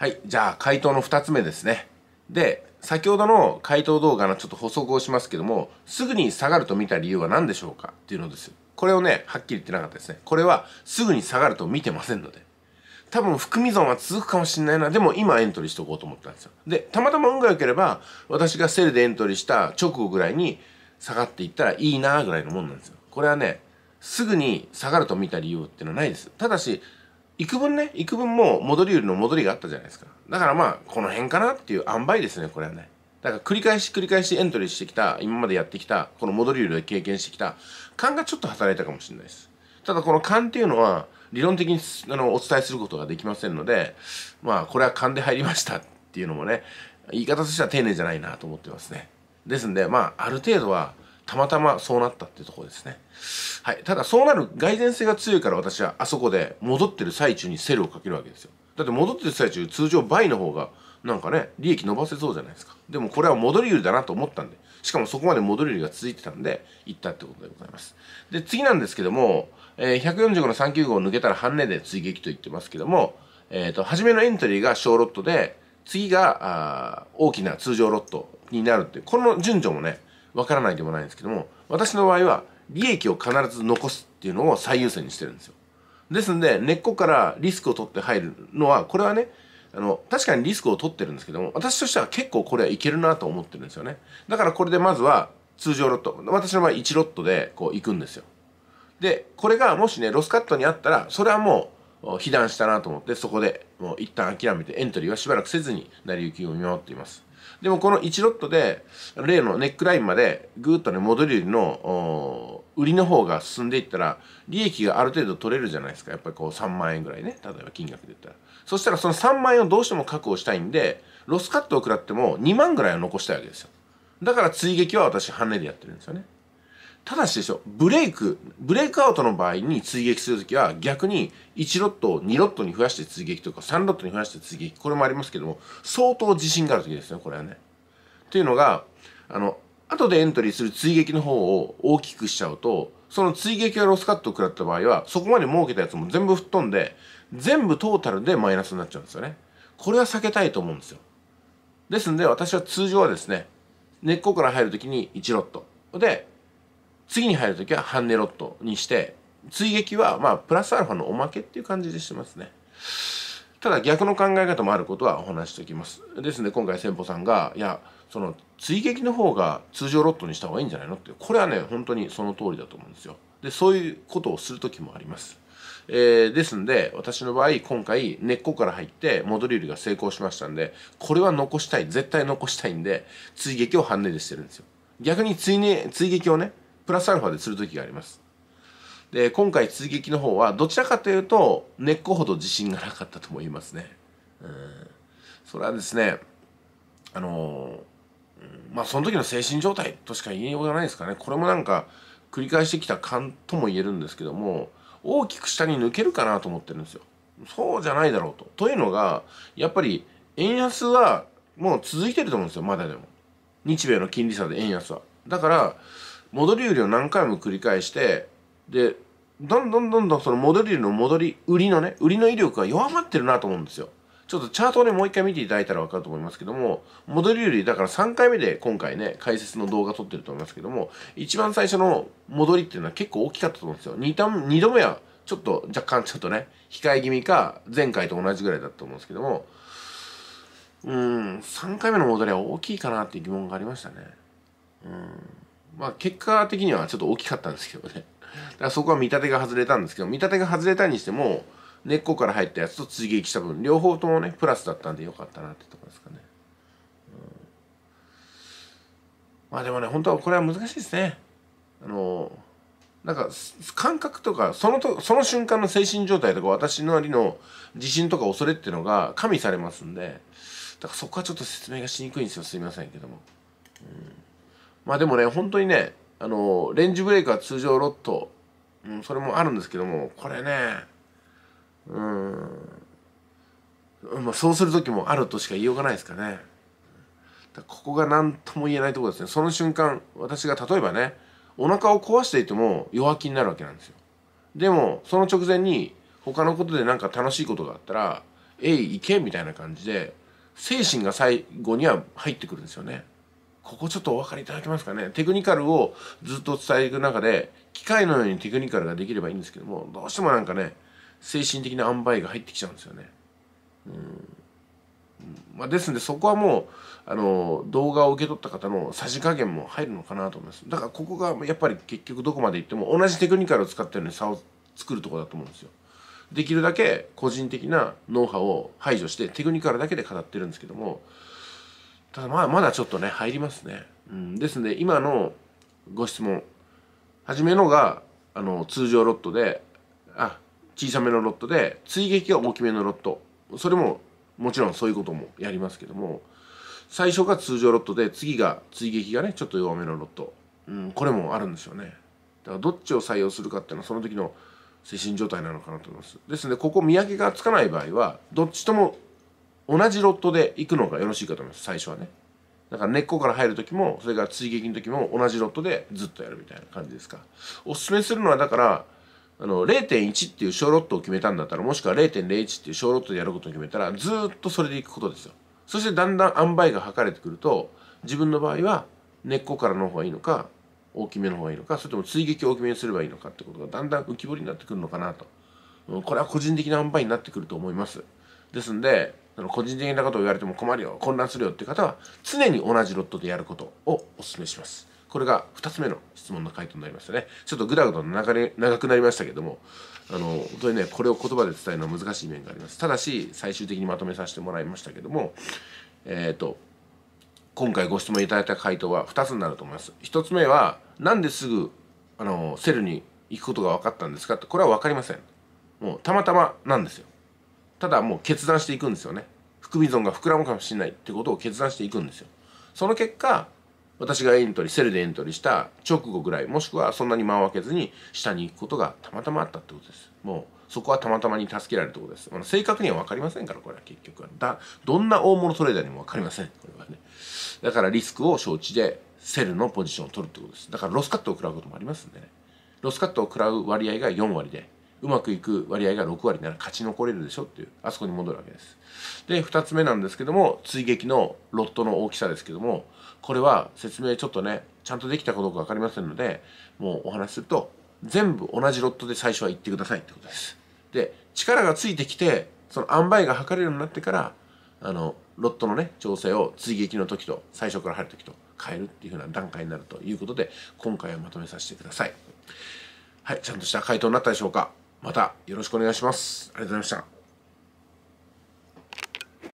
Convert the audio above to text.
はいじゃあ回答の2つ目ですねで先ほどの回答動画のちょっと補足をしますけどもすぐに下がると見た理由は何でしょうかっていうのですこれをねはっきり言ってなかったですねこれはすぐに下がると見てませんので多分含み損は続くかもしれないな。でも今エントリーしとこうと思ったんですよ。で、たまたま運が良ければ、私がセルでエントリーした直後ぐらいに下がっていったらいいなぐらいのもんなんですよ。これはね、すぐに下がると見た理由っていうのはないです。ただし、幾分ね幾分も戻り売りの戻りがあったじゃないですかだからまあこの辺かなっていう塩梅ですねこれはねだから繰り返し繰り返しエントリーしてきた今までやってきたこの戻り売りで経験してきた勘がちょっと働いたかもしれないですただこの勘っていうのは理論的にあのお伝えすることができませんのでまあこれは勘で入りましたっていうのもね言い方としては丁寧じゃないなと思ってますねですんでまあある程度はたまたまそうなったっていうところですね。はい。ただそうなる蓋然性が強いから私はあそこで戻ってる最中にセルをかけるわけですよ。だって戻ってる最中通常倍の方がなんかね、利益伸ばせそうじゃないですか。でもこれは戻り売りだなと思ったんで、しかもそこまで戻り売りが続いてたんで、行ったってことでございます。で、次なんですけども、えー、145の39号を抜けたら半値で追撃と言ってますけども、えっ、ー、と、初めのエントリーが小ロットで、次が、あ大きな通常ロットになるっていう、この順序もね、わからないでもないんですけども私の場合は利益を必ず残すっていうのを最優先にしてるんですよですんで根っこからリスクを取って入るのはこれはねあの確かにリスクを取ってるんですけども私としては結構これはいけるなと思ってるんですよねだからこれでまずは通常ロット私の場合1ロットでこう行くんですよでこれがもしねロスカットにあったらそれはもう被弾したなと思ってそこでもう一旦諦めてエントリーはしばらくせずに成り行きを見守っています。でもこの1ロットで例のネックラインまでぐーっとね戻り売りの売りの方が進んでいったら利益がある程度取れるじゃないですかやっぱりこう3万円ぐらいね例えば金額で言ったらそしたらその3万円をどうしても確保したいんでロスカットを食らっても2万ぐらいは残したいわけですよだから追撃は私半値でやってるんですよねただしでしょ、ブレイク、ブレイクアウトの場合に追撃するときは、逆に1ロットを2ロットに増やして追撃とか、3ロットに増やして追撃、これもありますけども、相当自信があるときですね、これはね。というのが、あの、後でエントリーする追撃の方を大きくしちゃうと、その追撃がロスカットを食らった場合は、そこまで儲けたやつも全部吹っ飛んで、全部トータルでマイナスになっちゃうんですよね。これは避けたいと思うんですよ。ですんで、私は通常はですね、根っこから入るときに1ロット。で、次に入る時はハンネロットにして追撃はまあプラスアルファのおまけっていう感じでしてますね。ただ逆の考え方もあることはお話しておきます。ですので今回先方さんがいやその追撃の方が通常ロットにした方がいいんじゃないのってこれはね本当にその通りだと思うんですよ。でそういうことをする時もあります。えー、ですんで私の場合今回根っこから入って戻り売りが成功しましたんでこれは残したい絶対残したいんで追撃をハンネでしてるんですよ。逆に追,、ね、追撃をねプラスアルファでする時があります。で、今回追撃の方は、どちらかというと、根っこほど自信がなかったと思いますね。うん。それはですね、あのー、まあ、その時の精神状態としか言いようがないですかね。これもなんか、繰り返してきた勘とも言えるんですけども、大きく下に抜けるかなと思ってるんですよ。そうじゃないだろうと。というのが、やっぱり、円安はもう続いてると思うんですよ、まだでも。日米の金利差で円安は。だから、戻り売りを何回も繰り返してでどんどんどんどんその戻り売りの戻り売りのね売りの威力が弱まってるなと思うんですよちょっとチャートをねもう一回見ていただいたら分かると思いますけども戻り売りだから3回目で今回ね解説の動画撮ってると思いますけども一番最初の戻りっていうのは結構大きかったと思うんですよ 2, 2度目はちょっと若干ちょっとね控え気味か前回と同じぐらいだと思うんですけどもうん3回目の戻りは大きいかなっていう疑問がありましたねうんまあ、結果的にはちょっと大きかったんですけどね。だからそこは見立てが外れたんですけど、見立てが外れたにしても、根っこから入ったやつと追撃した分、両方ともね、プラスだったんでよかったなってとこですかね。まあでもね、本当はこれは難しいですね。あの、なんか、感覚とか、そのと、その瞬間の精神状態とか、私なりの自信とか恐れっていうのが加味されますんで、だからそこはちょっと説明がしにくいんですよ。すいませんけども。うんまあでもね本当にねあのレンジブレーカー通常ロット、うん、それもあるんですけどもこれねうん、まあ、そうする時もあるとしか言いようがないですかねだここが何とも言えないところですねその瞬間私が例えばねお腹を壊していても弱気になるわけなんですよでもその直前に他のことでなんか楽しいことがあったら「えい行け」みたいな感じで精神が最後には入ってくるんですよねここちょっとお分かりいただけますかねテクニカルをずっと伝えていく中で機械のようにテクニカルができればいいんですけどもどうしてもなんかね精神的な塩梅が入ってきちゃうんですよね。うんまあ、ですんでそこはもうあの動画を受け取った方のさじ加減も入るのかなと思いますだからここがやっぱり結局どこまでいっても同じテクニカルを使ったように差を作るとこだと思うんですよできるだけ個人的なノウハウを排除してテクニカルだけで語ってるんですけどもただまだまだちょっとね入りますね、うん、ですので今のご質問初めのがあの通常ロットであ小さめのロットで追撃が大きめのロットそれももちろんそういうこともやりますけども最初が通常ロットで次が追撃がねちょっと弱めのロット、うん、これもあるんですよねだからどっちを採用するかっていうのはその時の精神状態なのかなと思いますですのでここ見分けがつかない場合はどっちとも同じロットで行くのがよろしいかと思います最初はねだから根っこから入る時もそれから追撃の時も同じロットでずっとやるみたいな感じですかおすすめするのはだからあの0.1っていう小ロットを決めたんだったらもしくは0.01っていう小ロットでやることを決めたらずっとそれでいくことですよそしてだんだん塩梅が測れてくると自分の場合は根っこからの方がいいのか大きめの方がいいのかそれとも追撃を大きめにすればいいのかってことがだんだん浮き彫りになってくるのかなとこれは個人的な塩梅になってくると思いますですんでその個人的なことを言われても困るよ混乱するよっていう方は常に同じロットでやることをお勧めしますこれが2つ目の質問の回答になりましたねちょっとグダグダ流れ長くなりましたけどもあの本当にねこれを言葉で伝えるのは難しい面がありますただし最終的にまとめさせてもらいましたけどもえっ、ー、と今回ご質問いただいた回答は2つになると思います1つ目は何ですぐあのセルに行くことが分かったんですかってこれは分かりませんもうたまたまなんですよただもう決断していくんですよね含み損が膨らむかもしれないってことを決断していくんですよその結果私がエントリーセルでエントリーした直後ぐらいもしくはそんなに間を空けずに下に行くことがたまたまあったってことですもうそこはたまたまに助けられるってことです正確には分かりませんからこれは結局はだどんな大物トレーダーにも分かりませんこれはねだからリスクを承知でセルのポジションを取るってことですだからロスカットを食らうこともありますんでねロスカットを食らう割合が4割でうまくいく割合が6割なら勝ち残れるでしょっていうあそこに戻るわけですで二つ目なんですけども追撃のロットの大きさですけどもこれは説明ちょっとねちゃんとできたかどうかわかりませんのでもうお話しすると全部同じロットで最初は行ってくださいってことですで力がついてきてその塩梅が測れるようになってからあのロットのね調整を追撃の時と最初から入る時と変えるっていうふうな段階になるということで今回はまとめさせてくださいはいちゃんとした回答になったでしょうかまたよろしくお願いしますありがとうございました